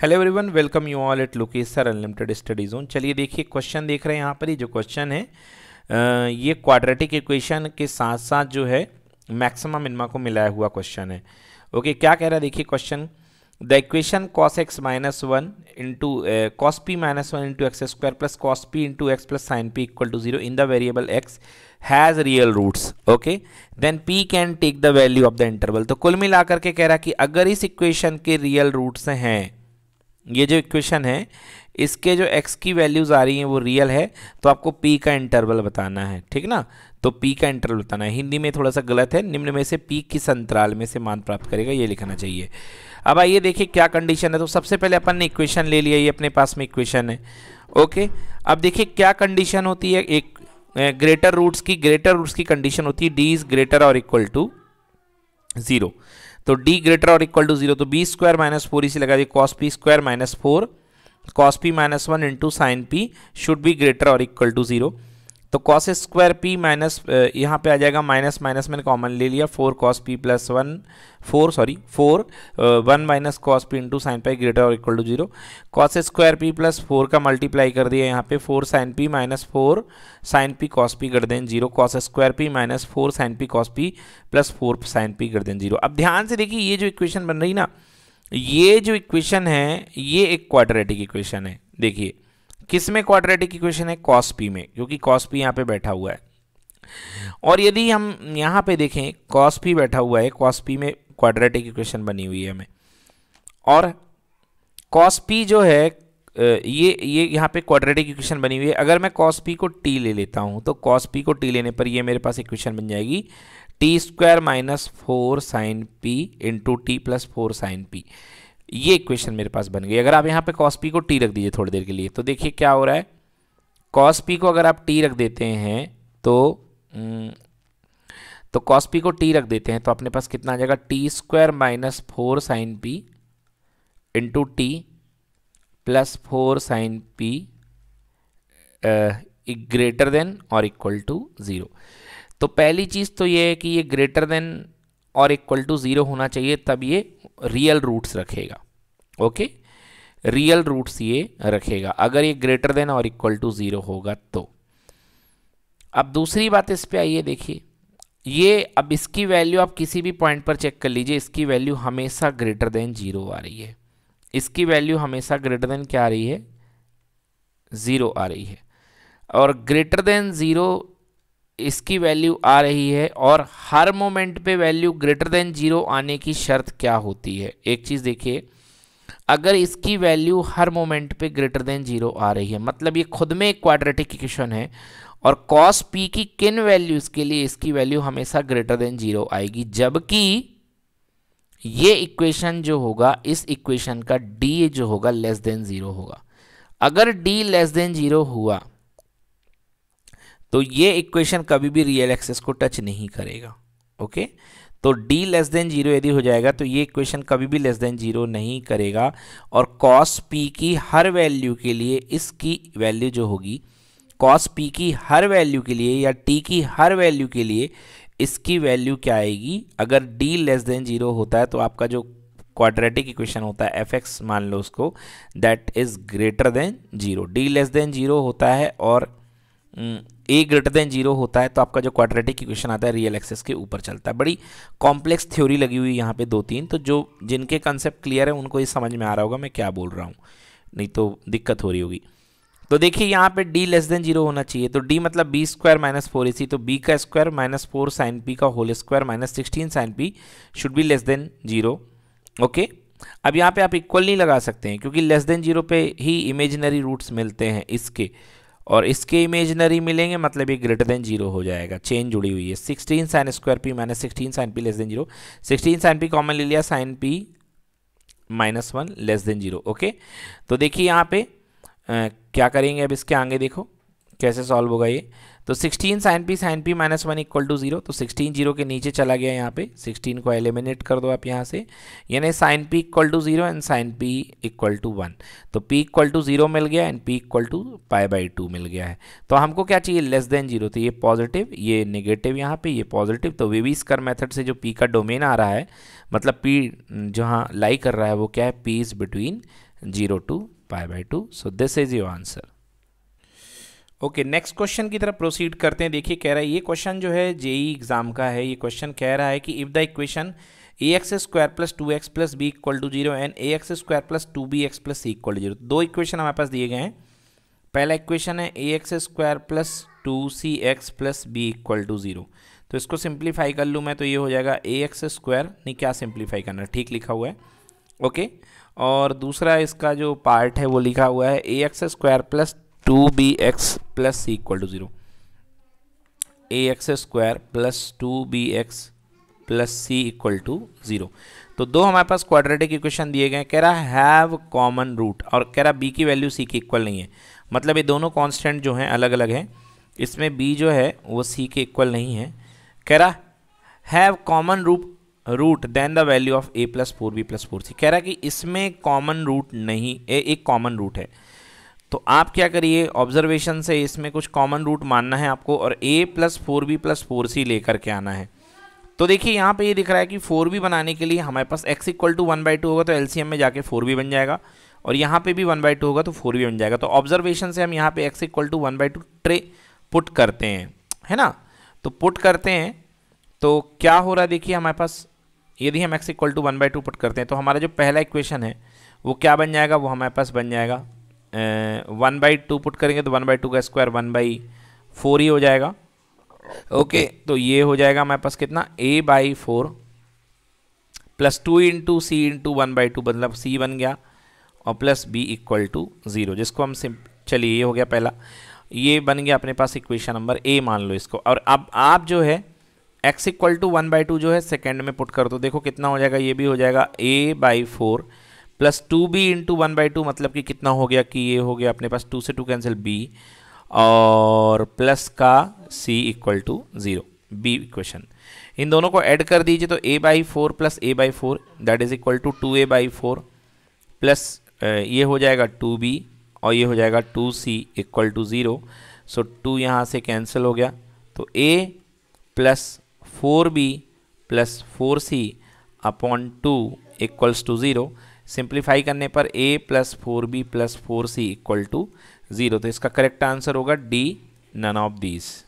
hello everyone welcome you all at लोकेसर unlimited study zone चलिए देखिए क्वेश्चन देख रहे हैं यहाँ पर ये जो क्वेश्चन है ये क्वाड्रेटिक इक्वेशन के साथ साथ जो है मैक्सिमम इनमा को मिलाया हुआ क्वेश्चन है ओके क्या कह रहा है देखिए question the equation cos x minus one into cos p minus one into x square plus cos p into x plus sine p equal to zero in the variable x has real roots okay then p can take the value of the interval तो कुल मिलाकर के कह रहा है कि अगर इस इक्वेशन के रियल रूट्स हैं ये जो इक्वेशन है इसके जो एक्स की वैल्यूज़ आ रही हैं वो रियल है तो आपको पी का इंटरवल बताना है ठीक ना तो पी का इंटरवल बताना है हिंदी में थोड़ा सा गलत है निम्न में से पी किस अंतराल में से मान प्राप्त करेगा ये लिखना चाहिए अब आइए देखिए क्या कंडीशन है तो सबसे पहले अपन ने इक्वेशन ले लिया ये अपने पास में इक्वेशन है ओके अब देखिए क्या कंडीशन होती है एक ग्रेटर रूट्स की ग्रेटर रूट्स की कंडीशन होती है डी इज़ ग्रेटर और इक्वल टू जीरो तो डी ग्रेटर और इक्वल टू जीरो तो बी स्क्वायर माइनस फोर इसी लगा दिए cos p square minus four cos p minus one into sine p should be greater और इक्वल टू जीरो तो cos square p minus यहाँ पे आ जाएगा माइनस माइनस मैंने कॉमन ले लिया four cos p plus one four sorry four one minus cos p into sine pi greater और equal to zero cos square p plus four का multiply कर दिया यहाँ पे four sine p minus four sine p cos p कर दें zero cos square p minus four sine p cos p plus four sine p कर दें zero अब ध्यान से देखिए ये जो इक्वेशन बन रही ना ये जो इक्वेशन है ये एक क्वाड्रेटिक इक्वेशन है देखिए किस में क्वाड्रेटिक इक्वेशन है कॉस पी में क्योंकि कॉस पी यहाँ पे बैठा हुआ है और यदि हम यहाँ पे देखें कॉस पी बैठा हुआ है कॉस पी में क्वाड्रेटिक इक्वेशन बनी हुई है हमें और कॉस पी जो है ये ये यहाँ पे क्वाड्रेटिक इक्वेशन बनी हुई है अगर मैं कॉस पी को टी ले लेता हूँ तो कॉस पी को टी लेने पर ये मेरे पास इक्वेशन बन जाएगी t square minus four sine p into t plus four sine p ये इक्वेशन मेरे पास बन गई अगर आप यहाँ पे कॉस पी को टी रख दीजिए थोड़ी देर के लिए तो देखिए क्या हो रहा है कॉस पी को अगर आप टी रख देते हैं तो हम्म, तो कॉस पी को टी रख देते हैं तो अपने पास कितना आ जाएगा t square minus four sine p into t plus four sine p greater than और इक्वल टू ज़ीरो तो पहली चीज़ तो ये है कि ये ग्रेटर देन और इक्वल टू ज़ीरो होना चाहिए तब ये रियल रूट्स रखेगा ओके रियल रूट्स ये रखेगा अगर ये ग्रेटर देन और इक्वल टू ज़ीरो होगा तो अब दूसरी बात इस पर आइए देखिए ये अब इसकी वैल्यू आप किसी भी पॉइंट पर चेक कर लीजिए इसकी वैल्यू हमेशा ग्रेटर देन जीरो आ रही है इसकी वैल्यू हमेशा ग्रेटर देन क्या आ रही है ज़ीरो आ रही है और ग्रेटर देन ज़ीरो इसकी वैल्यू आ रही है और हर मोमेंट पे वैल्यू ग्रेटर देन जीरो आने की शर्त क्या होती है एक चीज़ देखिए अगर इसकी वैल्यू हर मोमेंट पे ग्रेटर देन जीरो आ रही है मतलब ये खुद में एक क्वाड्रेटिक इक्वेशन है और कॉस पी की किन वैल्यूज़ के लिए इसकी वैल्यू हमेशा ग्रेटर देन जीरो आएगी जबकि ये इक्वेशन जो होगा इस इक्वेशन का डी जो होगा लेस देन ज़ीरो होगा अगर डी लेस देन ज़ीरो हुआ तो ये इक्वेशन कभी भी रियल एक्सेस को टच नहीं करेगा ओके तो d लेस देन जीरो यदि हो जाएगा तो ये इक्वेशन कभी भी लेस देन जीरो नहीं करेगा और cos p की हर वैल्यू के लिए इसकी वैल्यू जो होगी cos p की हर वैल्यू के लिए या t की हर वैल्यू के लिए इसकी वैल्यू क्या आएगी अगर d लेस देन जीरो होता है तो आपका जो क्वाड्रेटिक इक्वेशन होता है एफ एक्स मान लो उसको that is greater than zero D less than zero होता है और hmm, A greater than zero होता है तो आपका जो क्वाड्रेटिक इक्वेशन आता है रियल एक्सेस के ऊपर चलता है बड़ी कॉम्प्लेक्स थ्योरी लगी हुई यहाँ पे दो तीन तो जो जिनके कंसेप्ट क्लियर है उनको ये समझ में आ रहा होगा मैं क्या बोल रहा हूँ नहीं तो दिक्कत हो रही होगी तो देखिए यहाँ पे d लेस देन जीरो होना चाहिए तो d मतलब बी स्क्वायर माइनस फोर इसी तो b का square minus four sine p का whole square minus sixteen sine p should be less than zero okay अब यहाँ पे आप इक्वल नहीं लगा सकते हैं क्योंकि लेस देन जीरो पे ही इमेजिनरी रूट्स मिलते हैं इसके और इसके इमेजनरी मिलेंगे मतलब ये ग्रेटर देन जीरो हो जाएगा चेन जुड़ी हुई है sixteen sine square p minus sixteen sine p less than zero sixteen sine p common ले लिया sine p minus one less than zero okay तो देखिए यहाँ पे आ, क्या करेंगे अब इसके आगे देखो कैसे सॉल्व होगा ये तो 16 sine p sine p minus one equal to zero तो 16 जीरो के नीचे चला गया यहाँ पे 16 को एलिमिनेट कर दो आप यहाँ से यानी sine p equal to zero and sine p equal to one तो पी इक्वल टू जीरो मिल गया and p equal to pi by two मिल गया है तो हमको क्या चाहिए लेस देन जीरो तो ये पॉजिटिव ये निगेटिव यहाँ पे ये पॉजिटिव तो वेवीस्कर मेथड से जो पी का डोमेन आ रहा है मतलब पी जहाँ लाई कर रहा है वो क्या है p is between zero to pi by two so this is your answer okay next question की तरफ प्रोसीड करते हैं देखिए कह रहा है ये क्वेश्चन जो है जेई एग्जाम का है ये क्वेश्चन कह रहा है कि if the equation a x square plus two x plus b equal to zero and a x square plus two b x plus c equal to zero दो इक्वेशन हमारे पास दिए गए हैं पहला इक्वेशन है a x square plus two c x plus b equal to zero तो इसको सिंप्लीफाई कर लूँ मैं तो ये हो जाएगा ए एक्स स्क्वायर नहीं क्या सिंप्लीफाई करना ठीक लिखा हुआ है ओके और दूसरा इसका जो पार्ट है वो लिखा हुआ है a x square plus two b x plus c equal to zero a x square plus two b x plus c equal to zero तो दो हमारे पास क्वाड्रेटिक इक्वेशन दिए गए कह रहा हैव कॉमन रूट और कह रहा बी की वैल्यू सी के इक्वल नहीं है मतलब ये दोनों कांस्टेंट जो हैं अलग अलग हैं इसमें बी जो है वो सी के इक्वल नहीं है कह रहा have common root root then the value of a plus four b plus four c कह रहा कि इसमें कॉमन रूट नहीं ए एक कॉमन रूट है तो आप क्या करिए ऑब्जर्वेशन से इसमें कुछ कॉमन रूट मानना है आपको और a plus four b plus four c लेकर के आना है तो देखिए यहाँ पे ये यह दिख रहा है कि फोर बी बनाने के लिए हमारे पास x equal to one by two होगा तो एम में जाके फोर बी बन जाएगा और यहाँ पे भी वन बाई टू होगा तो फोर बी बन जाएगा तो ऑब्जर्वेशन से हम यहाँ पे x equal to one by two ट्रे पुट करते हैं है ना तो पुट करते हैं तो क्या हो रहा है देखिए हमारे पास यदि हम x equal to one by two put करते हैं तो हमारा जो पहला इक्वेशन है वो क्या बन जाएगा वो हमारे पास बन जाएगा वन बाई टू पुट करेंगे तो वन बाई टू का स्क्वायर वन बाई फोर ही हो जाएगा ओके okay, तो ये हो जाएगा हमारे पास कितना a by four plus two into c into one by two मतलब सी बन गया और plus b equal to zero जिसको हम सिंप चलिए ये हो गया पहला ये बन गया अपने पास इक्वेशन नंबर ए मान लो इसको और अब आप जो है x equal to one by two जो है सेकेंड में पुट कर दो देखो कितना हो जाएगा ये भी हो जाएगा a by four plus two b into one by two मतलब कि कितना हो गया कि ये हो गया अपने पास टू से टू कैंसिल बी और प्लस का c equal to zero b equation इन दोनों को ऐड कर दीजिए तो a by four plus a by four that is equal to two a by four plus ये हो जाएगा टू बी और ये हो जाएगा two c equal to zero so two यहाँ से कैंसिल हो गया तो a plus four b plus four C upon two equals to zero simplify करने पर a plus four b plus four c equal to zero तो इसका correct answer होगा डी नन ऑफ दीज